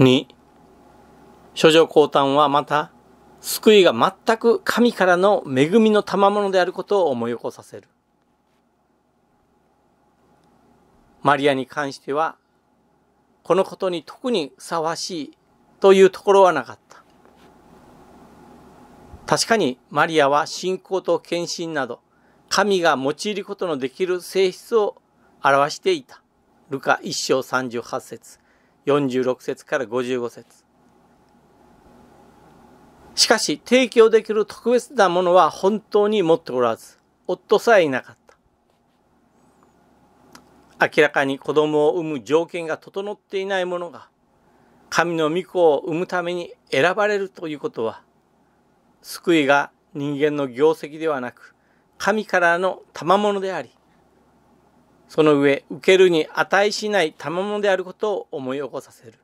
に、諸女降誕はまた、救いが全く神からの恵みの賜物であることを思い起こさせる。マリアに関しては、このことに特にふさわしいというところはなかった。確かにマリアは信仰と献身など、神が用いることのできる性質を表していた。ルカ1章38節46節から55節しかし、提供できる特別なものは本当に持っておらず、夫さえいなかった。明らかに子供を産む条件が整っていないものが、神の御子を産むために選ばれるということは、救いが人間の業績ではなく、神からの賜物であり、その上、受けるに値しない賜物であることを思い起こさせる。